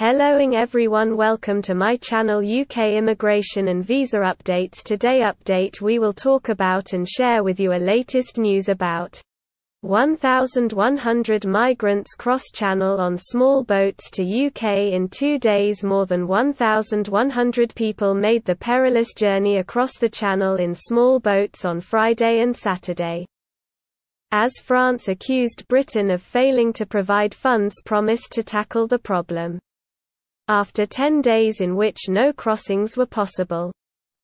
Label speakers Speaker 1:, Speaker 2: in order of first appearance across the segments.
Speaker 1: Helloing everyone welcome to my channel UK Immigration and Visa Updates Today update we will talk about and share with you a latest news about 1,100 migrants cross-channel on small boats to UK in two days more than 1,100 people made the perilous journey across the channel in small boats on Friday and Saturday. As France accused Britain of failing to provide funds promised to tackle the problem after 10 days in which no crossings were possible.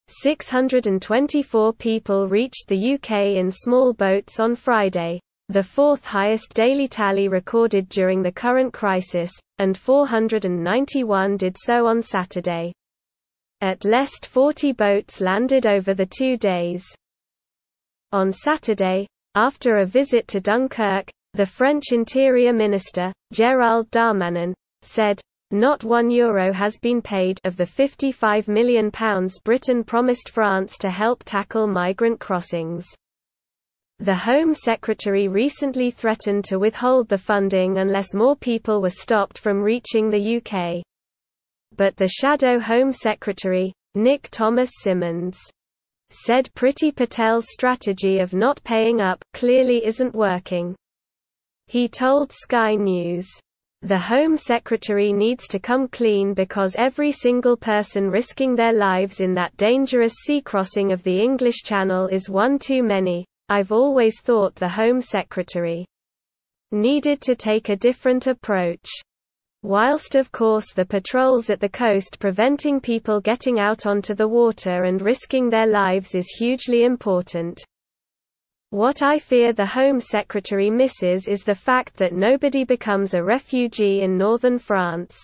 Speaker 1: 624 people reached the UK in small boats on Friday, the fourth highest daily tally recorded during the current crisis, and 491 did so on Saturday. At least 40 boats landed over the two days. On Saturday, after a visit to Dunkirk, the French Interior Minister, Gérald Darmanin, said, not one euro has been paid of the £55 million Britain promised France to help tackle migrant crossings. The Home Secretary recently threatened to withhold the funding unless more people were stopped from reaching the UK. But the shadow Home Secretary, Nick Thomas Simmons, said Priti Patel's strategy of not paying up clearly isn't working. He told Sky News, the Home Secretary needs to come clean because every single person risking their lives in that dangerous sea crossing of the English Channel is one too many. I've always thought the Home Secretary needed to take a different approach. Whilst of course the patrols at the coast preventing people getting out onto the water and risking their lives is hugely important, what I fear the Home Secretary misses is the fact that nobody becomes a refugee in northern France.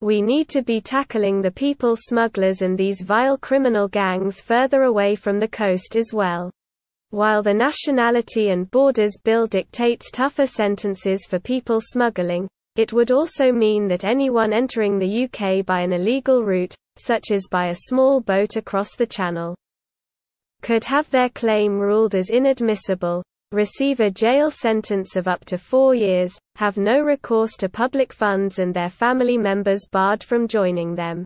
Speaker 1: We need to be tackling the people smugglers and these vile criminal gangs further away from the coast as well. While the Nationality and Borders Bill dictates tougher sentences for people smuggling, it would also mean that anyone entering the UK by an illegal route, such as by a small boat across the channel, could have their claim ruled as inadmissible, receive a jail sentence of up to four years, have no recourse to public funds and their family members barred from joining them.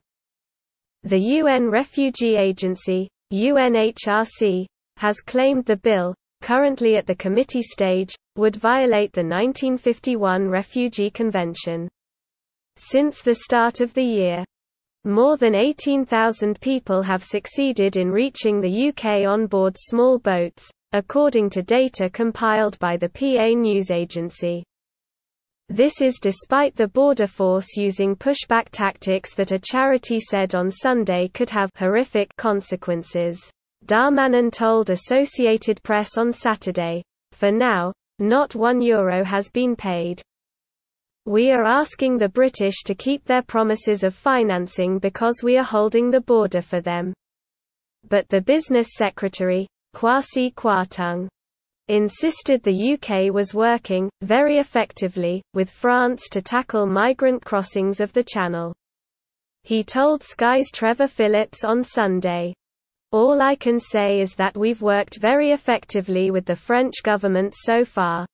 Speaker 1: The UN Refugee Agency, UNHRC, has claimed the bill, currently at the committee stage, would violate the 1951 Refugee Convention. Since the start of the year, more than 18,000 people have succeeded in reaching the UK on board small boats, according to data compiled by the PA News Agency. This is despite the border force using pushback tactics that a charity said on Sunday could have horrific consequences. Darmanin told Associated Press on Saturday, for now, not one euro has been paid. We are asking the British to keep their promises of financing because we are holding the border for them. But the business secretary, Kwasi Kwarteng, insisted the UK was working, very effectively, with France to tackle migrant crossings of the Channel. He told Sky's Trevor Phillips on Sunday. All I can say is that we've worked very effectively with the French government so far,